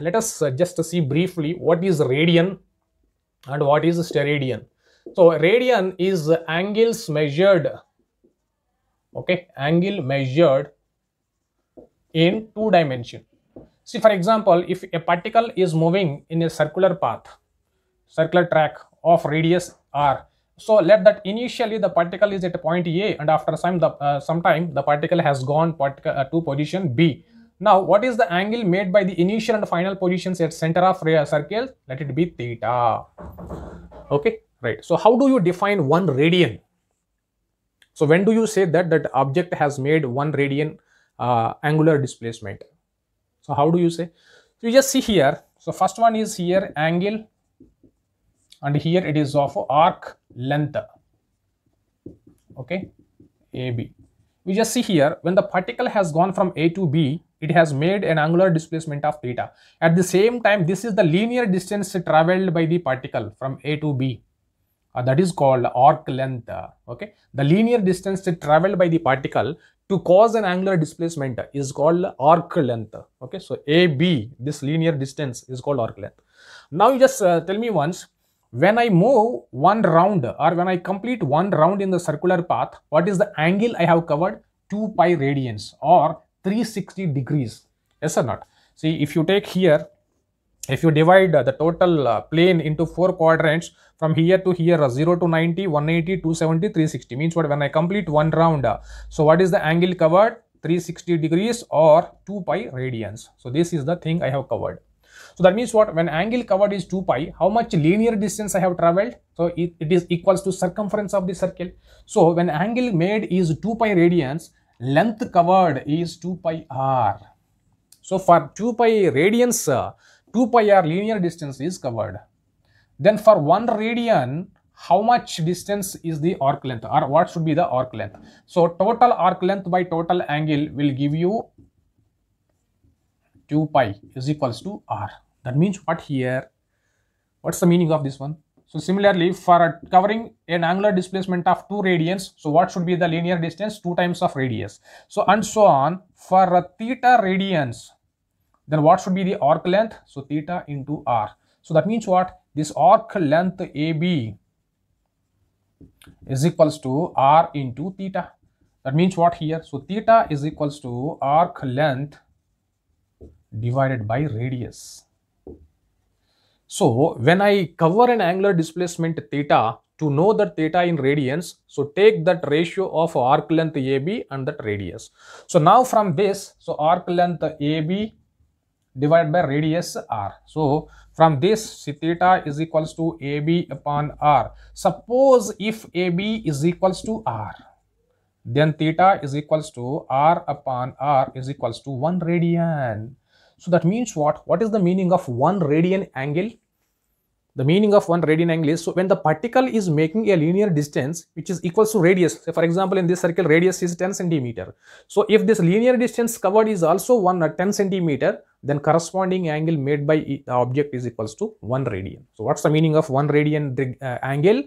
let us just see briefly what is radian and what is steradian. So radian is angles measured, okay, angle measured in two dimension. See, for example, if a particle is moving in a circular path, circular track of radius r, so let that initially the particle is at point A and after some the, uh, time the particle has gone uh, to position B. Now, what is the angle made by the initial and final positions at center of circle? Let it be theta. Okay, right. So, how do you define one radian? So, when do you say that that object has made one radian uh, angular displacement? So, how do you say? So, you just see here. So, first one is here angle and here it is of arc length. Okay, AB. We just see here when the particle has gone from A to B, it has made an angular displacement of theta. At the same time, this is the linear distance traveled by the particle from A to B. Uh, that is called arc length. okay, The linear distance traveled by the particle to cause an angular displacement is called arc length. Okay, So, AB, this linear distance is called arc length. Now, you just uh, tell me once, when I move one round or when I complete one round in the circular path, what is the angle I have covered? 2 pi radians or 360 degrees. Yes or not? See, if you take here, if you divide uh, the total uh, plane into four quadrants from here to here uh, 0 to 90 180 270 360 means what when i complete one round so what is the angle covered 360 degrees or 2 pi radians so this is the thing i have covered so that means what when angle covered is 2 pi how much linear distance i have traveled so it, it is equals to circumference of the circle so when angle made is 2 pi radians length covered is 2 pi r. So for 2 pi radians, uh, 2 pi r linear distance is covered. Then for 1 radian, how much distance is the arc length or what should be the arc length. So total arc length by total angle will give you 2 pi is equals to r. That means what here? What's the meaning of this one? So similarly, for covering an angular displacement of 2 radians, so what should be the linear distance? 2 times of radius. So and so on, for theta radians, then what should be the arc length? So theta into r. So that means what? This arc length AB is equals to r into theta. That means what here? So theta is equals to arc length divided by radius. So when I cover an angular displacement theta, to know that theta in radians, so take that ratio of arc length AB and that radius. So now from this, so arc length AB divided by radius R. So from this, theta is equals to AB upon R. Suppose if AB is equals to R, then theta is equals to R upon R is equals to 1 radian. So that means what? What is the meaning of one radian angle? The meaning of one radian angle is, so when the particle is making a linear distance, which is equals to radius, say for example, in this circle, radius is 10 centimeter. So if this linear distance covered is also 1 10 centimeter, then corresponding angle made by the object is equals to 1 radian. So what's the meaning of 1 radian uh, angle?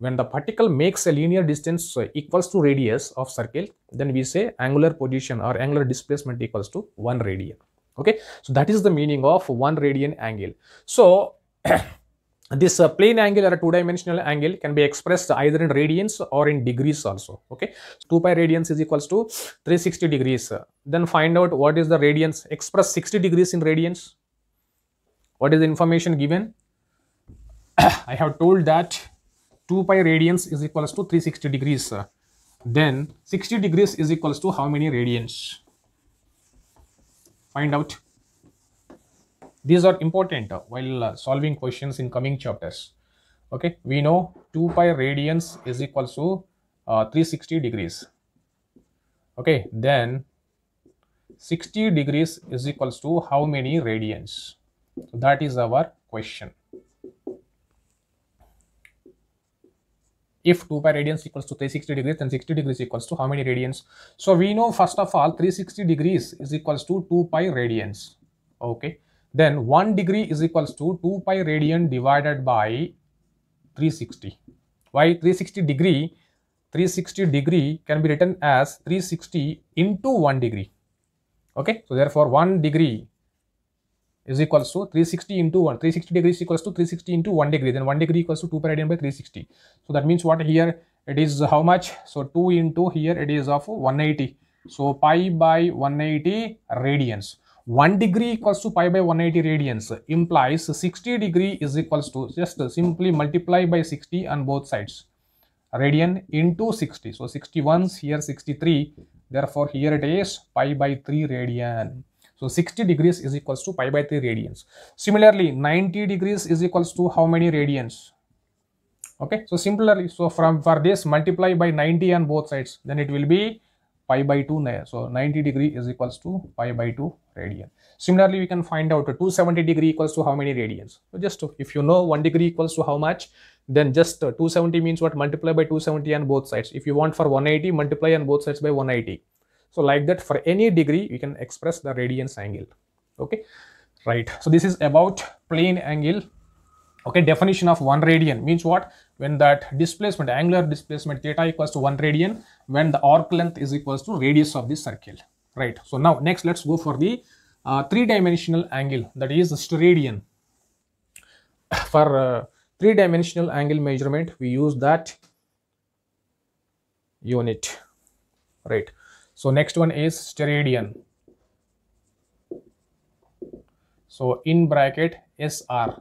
When the particle makes a linear distance uh, equals to radius of circle, then we say angular position or angular displacement equals to 1 radian okay so that is the meaning of one radian angle so this uh, plane angle or a two-dimensional angle can be expressed either in radians or in degrees also okay so 2 pi radians is equals to 360 degrees then find out what is the radians express 60 degrees in radians what is the information given i have told that 2 pi radians is equals to 360 degrees then 60 degrees is equals to how many radians find out. These are important while uh, solving questions in coming chapters. Okay, we know 2 pi radians is equal to uh, 360 degrees. Okay, then 60 degrees is equals to how many radians? that is our question. if 2 pi radians equals to 360 degrees then 60 degrees equals to how many radians so we know first of all 360 degrees is equals to 2 pi radians okay then 1 degree is equals to 2 pi radian divided by 360 why 360 degree 360 degree can be written as 360 into 1 degree okay so therefore 1 degree is equals to 360 into 1 360 degrees equals to 360 into 1 degree then 1 degree equals to 2 radian by 360 so that means what here it is how much so 2 into here it is of 180 so pi by 180 radians 1 degree equals to pi by 180 radians implies 60 degree is equals to just simply multiply by 60 on both sides radian into 60 so 61 here 63 therefore here it is pi by 3 radian so 60 degrees is equals to pi by 3 radians. Similarly, 90 degrees is equals to how many radians? Okay, so similarly, so from for this multiply by 90 on both sides, then it will be pi by 2 so 90 degree is equals to pi by 2 radian similarly we can find out 270 degree equals to how many radians so just if you know 1 degree equals to how much then just uh, 270 means what multiply by 270 on both sides if you want for 180 multiply on both sides by 180 so like that for any degree, we can express the radian angle. Okay, right. So this is about plane angle. Okay, definition of one radian means what? When that displacement, angular displacement theta equals to one radian, when the arc length is equals to radius of the circle. Right. So now next let's go for the uh, three-dimensional angle that is steradian. for uh, three-dimensional angle measurement, we use that unit. Right so next one is steradian. So in bracket SR.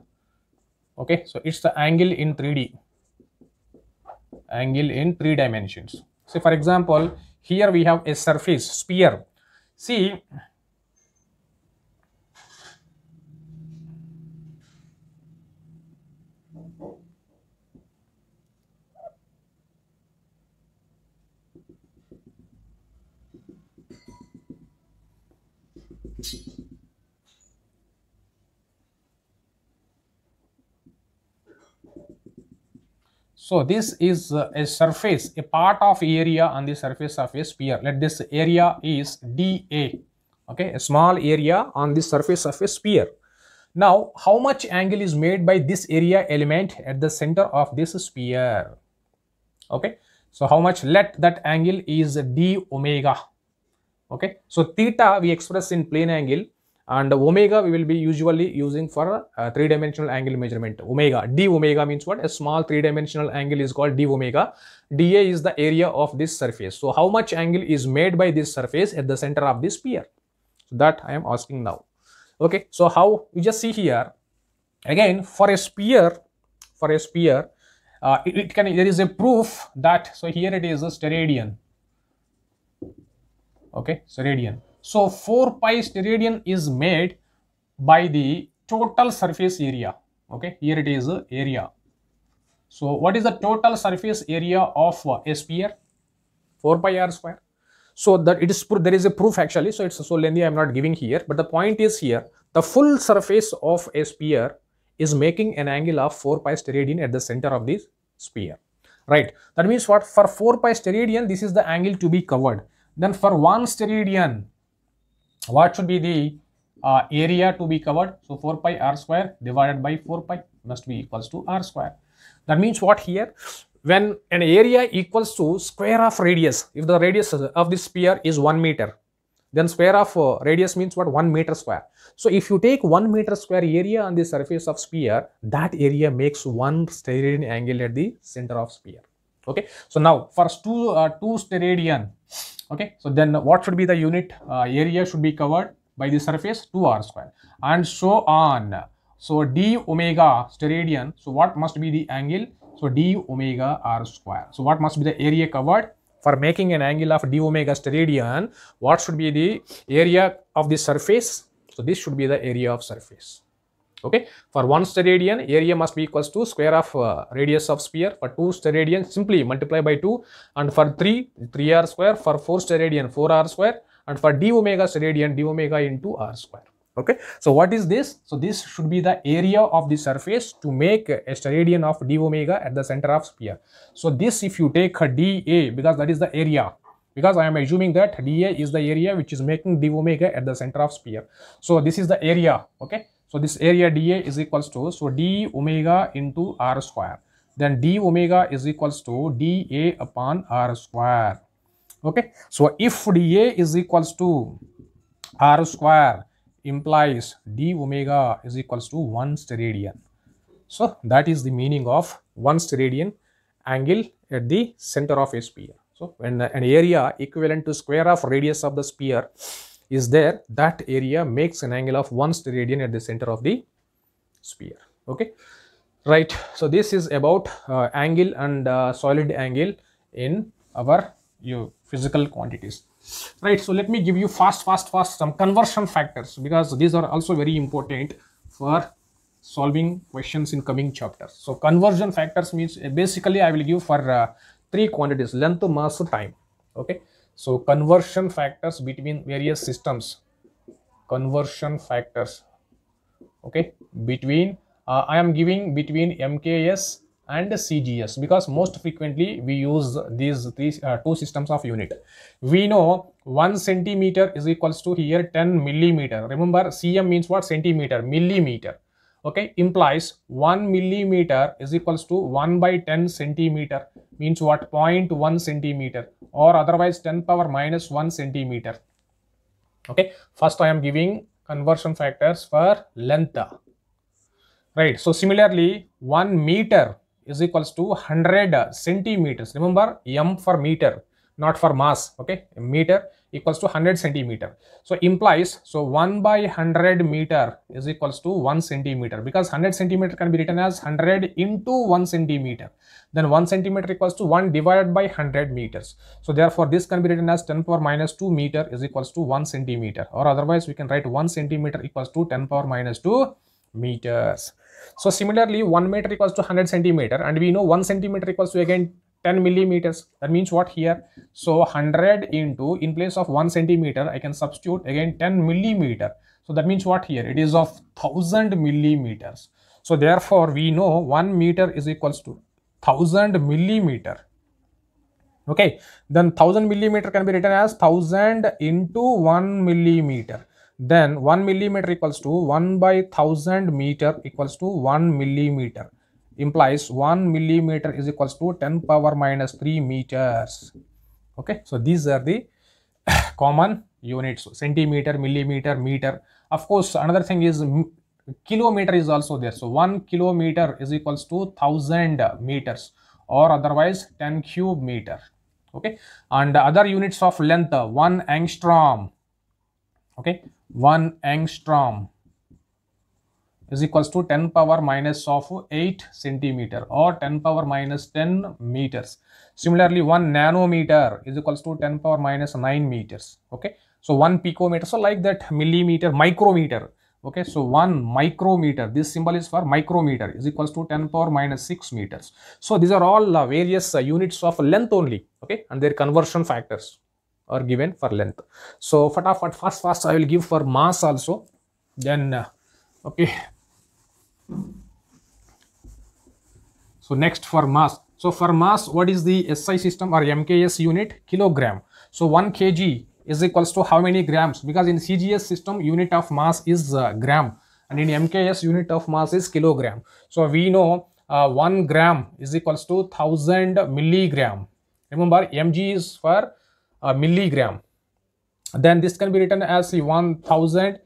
Okay, so it's the angle in 3D. Angle in three dimensions. So for example, here we have a surface sphere. See, So this is a surface, a part of area on the surface of a sphere. Let this area is dA, okay, a small area on the surface of a sphere. Now, how much angle is made by this area element at the center of this sphere? Okay, so how much? Let that angle is d omega okay so theta we express in plane angle and omega we will be usually using for a uh, three dimensional angle measurement omega d omega means what a small three dimensional angle is called d omega da is the area of this surface so how much angle is made by this surface at the center of this sphere so that i am asking now okay so how you just see here again for a sphere for a sphere uh, it, it, can there is a proof that so here it is a steradian okay steradian so 4 pi steradian is made by the total surface area okay here it is area so what is the total surface area of a uh, sphere 4 pi r square so that it is there is a proof actually so it's so lengthy i'm not giving here but the point is here the full surface of a sphere is making an angle of 4 pi steradian at the center of this sphere right that means what for 4 pi steradian this is the angle to be covered then for one steradian, what should be the uh, area to be covered? So 4 pi r square divided by 4 pi must be equals to r square. That means what here? When an area equals to square of radius, if the radius of this sphere is 1 meter, then square of uh, radius means what 1 meter square so if you take 1 meter square area on the surface of sphere that area makes one steradian angle at the center of sphere okay so now for two uh, two steradian okay so then what should be the unit uh, area should be covered by the surface 2 r square and so on so d omega steradian so what must be the angle so d omega r square so what must be the area covered for making an angle of d omega steradian what should be the area of the surface so this should be the area of surface okay for one steradian area must be equals to square of uh, radius of sphere for two steradian simply multiply by 2 and for 3 3 r square for 4 steradian 4 r square and for d omega steradian d omega into r square okay so what is this so this should be the area of the surface to make a steradian of d omega at the center of sphere so this if you take da because that is the area because I am assuming that dA is the area which is making d omega at the center of sphere. So this is the area, okay. So this area dA is equals to, so d omega into r square. Then d omega is equals to dA upon r square. Okay. So if dA is equals to r square implies d omega is equals to 1 steradian. So that is the meaning of 1 steradian angle at the center of a sphere. So when an area equivalent to square of radius of the sphere is there, that area makes an angle of 1 steradian at the center of the sphere. Okay, right. So this is about uh, angle and uh, solid angle in our your physical quantities right so let me give you fast fast fast some conversion factors because these are also very important for solving questions in coming chapters so conversion factors means uh, basically i will give for uh, three quantities length mass time okay so conversion factors between various systems, conversion factors, okay, between, uh, I am giving between MKS and CGS because most frequently we use these, these uh, two systems of unit. We know 1 centimeter is equals to here 10 millimeter. Remember CM means what centimeter, millimeter okay implies 1 millimeter is equals to 1 by 10 centimeter means what 0.1 centimeter or otherwise 10 power minus 1 centimeter okay first i am giving conversion factors for length right so similarly 1 meter is equals to 100 centimeters remember m for meter not for mass okay meter equals to 100 centimeter. So implies, so 1 by 100 meter is equals to 1 centimeter because 100 centimeter can be written as 100 into 1 centimeter. Then 1 centimeter equals to 1 divided by 100 meters. So therefore this can be written as 10 power minus 2 meter is equals to 1 centimeter or otherwise we can write 1 centimeter equals to 10 power minus 2 meters. So similarly 1 meter equals to 100 centimeter and we know 1 centimeter equals to again 10 millimeters that means what here so 100 into in place of 1 centimeter i can substitute again 10 millimeter so that means what here it is of 1000 millimeters so therefore we know 1 meter is equals to 1000 millimeter okay then 1000 millimeter can be written as 1000 into 1 millimeter then 1 millimeter equals to 1 by 1000 meter equals to 1 millimeter implies 1 millimeter is equals to 10 power minus 3 meters okay so these are the common units centimeter millimeter meter of course another thing is kilometer is also there so 1 kilometer is equals to 1000 meters or otherwise 10 cube meter okay and other units of length 1 angstrom okay 1 angstrom is equals to 10 power minus of 8 centimeter or 10 power minus 10 meters. Similarly, 1 nanometer is equals to 10 power minus 9 meters. Okay. So, 1 picometer. So, like that millimeter, micrometer. Okay. So, 1 micrometer. This symbol is for micrometer is equals to 10 power minus 6 meters. So, these are all uh, various uh, units of length only. Okay. And their conversion factors are given for length. So, fatafat fast fast I will give for mass also. Then uh, okay so next for mass. So for mass, what is the SI system or MKS unit? Kilogram. So 1 kg is equals to how many grams? Because in CGS system, unit of mass is uh, gram. And in MKS, unit of mass is kilogram. So we know uh, 1 gram is equals to 1000 milligram. Remember, mg is for uh, milligram. Then this can be written as 1000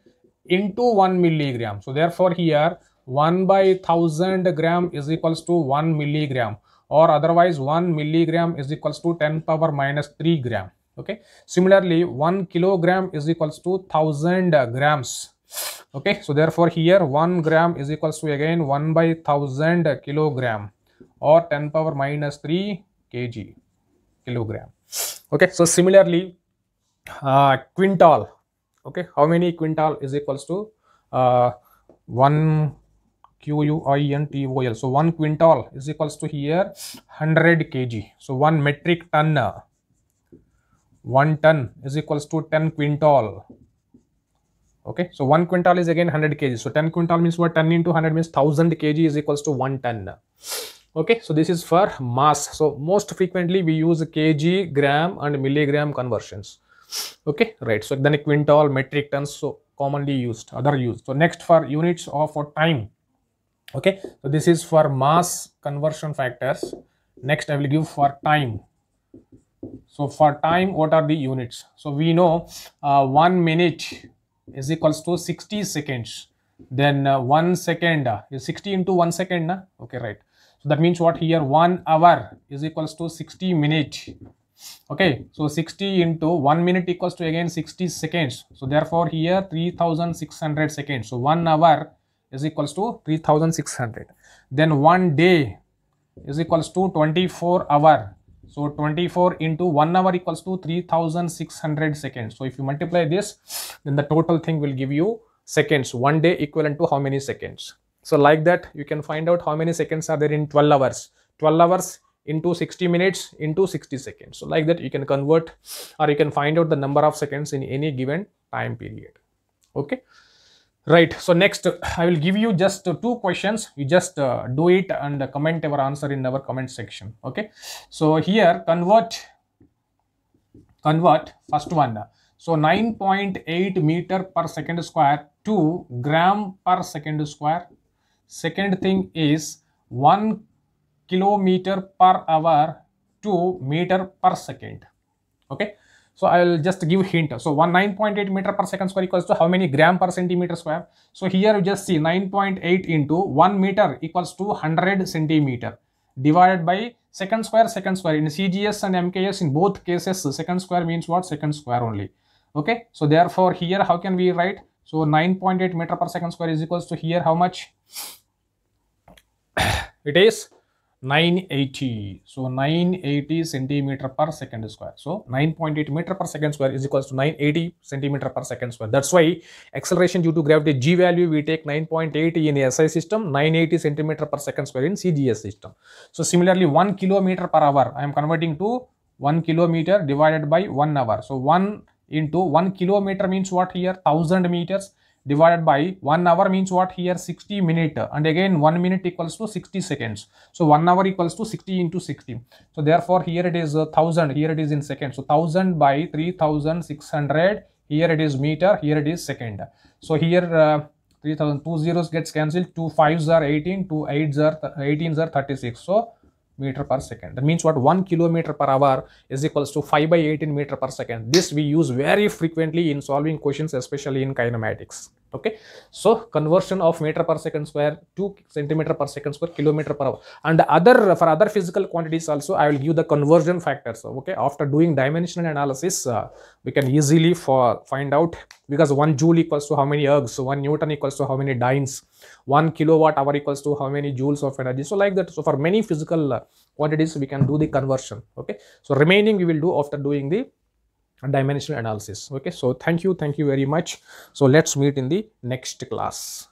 into 1 milligram. So therefore here 1 by 1000 gram is equals to 1 milligram or otherwise 1 milligram is equals to 10 power minus 3 gram okay similarly 1 kilogram is equals to 1000 grams okay so therefore here 1 gram is equals to again 1 by 1000 kilogram or 10 power minus 3 kg kilogram okay so similarly uh, quintal okay how many quintal is equals to uh, 1 Q U I N T O L. So one quintal is equals to here 100 kg. So one metric ton, one ton is equals to 10 quintal. Okay, so one quintal is again 100 kg. So 10 quintal means what? 10 into 100 means 1000 kg is equals to one ton. Okay, so this is for mass. So most frequently we use kg, gram, and milligram conversions. Okay, right. So then a quintal, metric tons, so commonly used, other used. So next for units of time okay so this is for mass conversion factors next i will give for time so for time what are the units so we know uh, one minute is equals to 60 seconds then uh, one second uh, is 60 into one second na? okay right so that means what here one hour is equals to 60 minute okay so 60 into 1 minute equals to again 60 seconds so therefore here 3600 seconds so 1 hour is equals to 3600 then one day is equals to 24 hour so 24 into 1 hour equals to 3600 seconds so if you multiply this then the total thing will give you seconds one day equivalent to how many seconds so like that you can find out how many seconds are there in 12 hours 12 hours into 60 minutes into 60 seconds so like that you can convert or you can find out the number of seconds in any given time period okay Right, so next I will give you just two questions. You just uh, do it and comment our answer in our comment section. Okay, so here convert, convert first one. So 9.8 meter per second square to gram per second square. Second thing is 1 kilometer per hour to meter per second. Okay, so I'll just give hint. So 19.8 meter per second square equals to how many gram per centimeter square? So here you just see 9.8 into 1 meter equals to 100 centimeter divided by second square, second square. In CGS and MKS in both cases, second square means what? Second square only. Okay. So therefore here how can we write? So 9.8 meter per second square is equals to here how much? it is 980 so 980 centimeter per second square so 9.8 meter per second square is equals to 980 centimeter per second square that's why acceleration due to gravity g value we take 9.8 in si system 980 centimeter per second square in cgs system so similarly 1 kilometer per hour i am converting to 1 kilometer divided by 1 hour so 1 into 1 kilometer means what here 1000 meters divided by 1 hour means what here 60 minute and again 1 minute equals to 60 seconds. So 1 hour equals to 60 into 60. So therefore here it is 1000 uh, here it is in seconds. So 1000 by 3600 here it is meter here it is second. So here uh, 3000 two zeros gets cancelled two fives are 18 two eights are 18s are 36. So meter per second. That means what 1 kilometer per hour is equals to 5 by 18 meter per second. This we use very frequently in solving questions, especially in kinematics okay so conversion of meter per second square to centimeter per second square kilometer per hour and other for other physical quantities also i will give the conversion factors okay after doing dimensional analysis uh, we can easily for find out because one joule equals to how many ergs one newton equals to how many dynes one kilowatt hour equals to how many joules of energy so like that so for many physical uh, quantities we can do the conversion okay so remaining we will do after doing the dimensional analysis okay so thank you thank you very much so let's meet in the next class